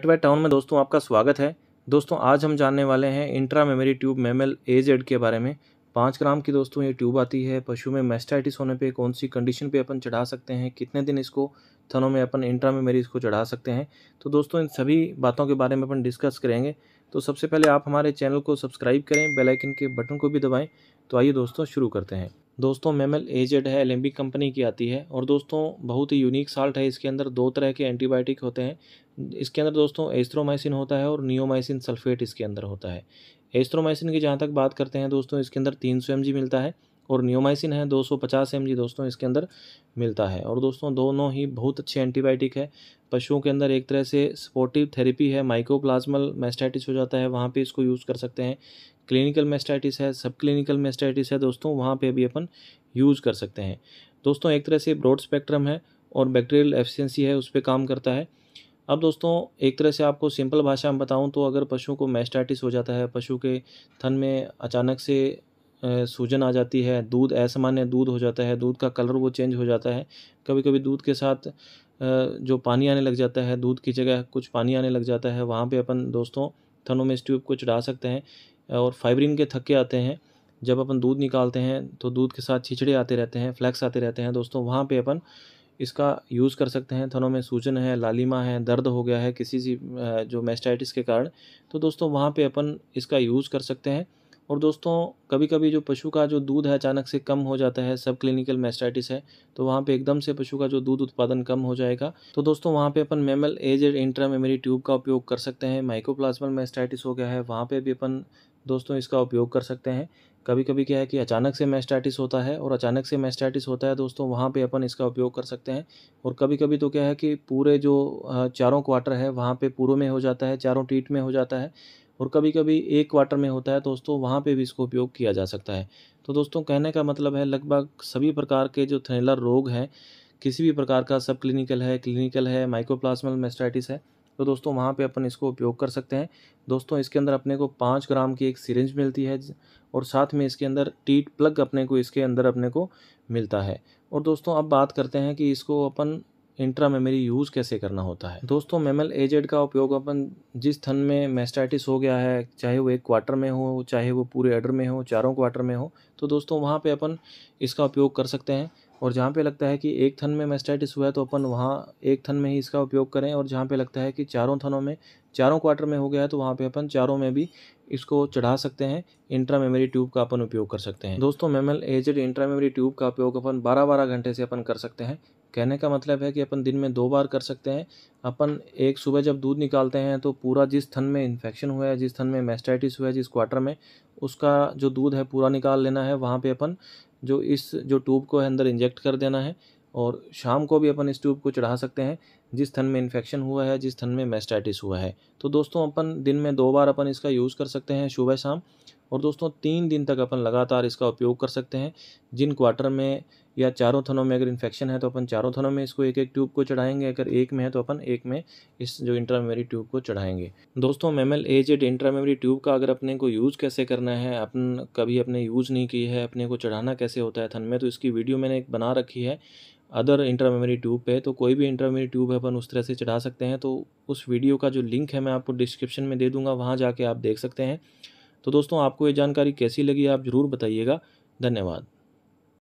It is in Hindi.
पेटवेट टाउन में दोस्तों आपका स्वागत है दोस्तों आज हम जानने वाले हैं इंट्रा मेमोरी ट्यूब मेमल एजेड के बारे में पाँच ग्राम की दोस्तों ये ट्यूब आती है पशु में मेस्टाइटिस होने पे कौन सी कंडीशन पे अपन चढ़ा सकते हैं कितने दिन इसको थनों में अपन इंट्रा मेमोरी इसको चढ़ा सकते हैं तो दोस्तों इन सभी बातों के बारे में अपन डिस्कस करेंगे तो सबसे पहले आप हमारे चैनल को सब्सक्राइब करें बेलाइकन के बटन को भी दबाएँ तो आइए दोस्तों शुरू करते हैं दोस्तों मेमल एजेड है एल कंपनी की आती है और दोस्तों बहुत ही यूनिक साल्ट है इसके अंदर दो तरह के एंटीबायोटिक होते हैं इसके अंदर दोस्तों एस्ट्रोमाइसिन होता है और नियोमाइसिन सल्फेट इसके अंदर होता है एस्ट्रोमाइसिन की जहाँ तक बात करते हैं दोस्तों इसके अंदर तीन सौ मिलता है और नियोमाइसिन है 250 जी दोस्तों इसके अंदर मिलता है और दोस्तों दोनों ही बहुत अच्छे एंटीबायोटिक है पशुओं के अंदर एक तरह से सपोर्टिव थेरेपी है माइक्रोप्लाज्मल मेस्टाइटिस हो जाता है वहाँ पे इसको यूज़ कर सकते हैं क्लिनिकल मेस्टाइटिस है सब क्लिनिकल मेस्टाइटिस है दोस्तों वहाँ पर भी अपन यूज़ कर सकते हैं दोस्तों एक तरह से ब्रॉड स्पेक्ट्रम है और बैक्टीरियल एफिशेंसी है उस पर काम करता है अब दोस्तों एक तरह से आपको सिंपल भाषा में बताऊं तो अगर पशुओं को मैस्टाइटिस हो जाता है पशु के थन में अचानक से सूजन आ जाती है दूध असामान्य दूध हो जाता है दूध का कलर वो चेंज हो जाता है कभी कभी दूध के साथ जो पानी आने लग जाता है दूध की जगह कुछ पानी आने लग जाता है वहाँ पे अपन दोस्तों थनों में ट्यूब को चढ़ा सकते हैं और फाइब्रिन के थक्के आते हैं जब अपन दूध निकालते हैं तो दूध के साथ छिछड़े आते रहते हैं फ्लैक्स आते रहते हैं दोस्तों वहाँ पर अपन इसका यूज़ कर सकते हैं थनों में सूजन है लालिमा है दर्द हो गया है किसी भी जो मेस्टाइटिस के कारण तो दोस्तों वहाँ पर अपन इसका यूज़ कर सकते हैं और दोस्तों कभी कभी जो पशु का जो दूध है अचानक से कम हो जाता है सब क्लिनिकल मेस्टाइटिस है तो वहाँ पे एकदम से पशु का जो दूध उत्पादन कम हो जाएगा तो दोस्तों वहाँ पे अपन मेमल एज एड इंट्रा मेमरी ट्यूब का उपयोग कर सकते हैं माइक्रोप्लाज्मल मेस्टाइटिस हो गया है वहाँ पर भी अपन दोस्तों इसका उपयोग कर सकते हैं कभी कभी क्या है कि अचानक से मेस्टाइटिस होता है और अचानक से मेस्टाइटिस होता है दोस्तों वहाँ पे अपन इसका उपयोग कर सकते हैं और कभी कभी तो क्या है कि पूरे जो चारों क्वार्टर है वहाँ पे पूरों में हो जाता है चारों टीट में हो जाता है और कभी कभी एक क्वार्टर में होता है दोस्तों वहाँ पर भी इसको उपयोग किया जा सकता है तो दोस्तों कहने का मतलब है लगभग सभी प्रकार के जो थ्रेलर रोग हैं किसी भी प्रकार का सब क्लिनिकल है क्लिनिकल है माइक्रोप्लाज्मल मेस्टाइटिस है तो दोस्तों वहाँ पे अपन इसको उपयोग कर सकते हैं दोस्तों इसके अंदर अपने को पाँच ग्राम की एक सिरिंज मिलती है और साथ में इसके अंदर टीट प्लग अपने को इसके अंदर अपने को मिलता है और दोस्तों अब बात करते हैं कि इसको अपन इंट्रा मेमोरी यूज़ कैसे करना होता है दोस्तों मेमल एजेड का उपयोग अपन जिस थन में मेस्टाइटिस हो गया है चाहे वो एक क्वार्टर में हो चाहे वो पूरे एडर में हो चारों क्वार्टर में हो तो दोस्तों वहाँ पे अपन इसका उपयोग कर सकते हैं और जहाँ पे लगता है कि एक थन में मेस्टाइटिस हुआ है तो अपन वहाँ एक थन में ही इसका उपयोग करें और जहाँ पर लगता है कि चारों थनों में चारों क्वार्टर में हो गया है तो वहाँ पर अपन चारों में भी इसको चढ़ा सकते हैं इंट्रा मेमोरी ट्यूब का अपन उपयोग कर सकते हैं दोस्तों मेमल एजेड इंट्रा मेमोरी ट्यूब का उपयोग अपन बारह बारह घंटे से अपन कर सकते हैं कहने का मतलब है कि अपन दिन में दो बार कर सकते हैं अपन एक सुबह जब दूध निकालते हैं तो पूरा जिस थन में इन्फेक्शन हुआ है जिस थन में मेस्टाइटिस हुआ है जिस क्वार्टर में उसका जो दूध है पूरा निकाल लेना है वहाँ पे अपन जो इस जो ट्यूब को है अंदर इंजेक्ट कर देना है और शाम को भी अपन इस ट्यूब को चढ़ा सकते हैं जिस थन में इन्फेक्शन हुआ है जिस थन में मेस्टाइटिस हुआ है तो दोस्तों अपन दिन में दो बार अपन इसका यूज़ कर सकते हैं सुबह शाम और दोस्तों तीन दिन तक अपन लगातार इसका उपयोग कर सकते हैं जिन क्वार्टर में या चारों थनों में अगर इन्फेक्शन है तो अपन चारों थनों में इसको एक एक ट्यूब को चढ़ाएंगे अगर एक में है तो अपन एक में इस जो इंट्रामेमरी ट्यूब को चढ़ाएंगे दोस्तों मेमल एजेड इंट्रामेमरी ट्यूब का अगर अपने को यूज़ कैसे करना है अपन कभी अपने यूज़ नहीं की है अपने को चढ़ाना कैसे होता है थन में तो इसकी वीडियो मैंने एक बना रखी है अदर इंट्रामेमरी ट्यूब पे तो कोई भी इंट्रामेमरी ट्यूब है अपन उस तरह से चढ़ा सकते हैं तो उस वीडियो का जो लिंक है मैं आपको डिस्क्रिप्शन में दे दूंगा वहाँ जाके आप देख सकते हैं तो दोस्तों आपको ये जानकारी कैसी लगी आप ज़रूर बताइएगा धन्यवाद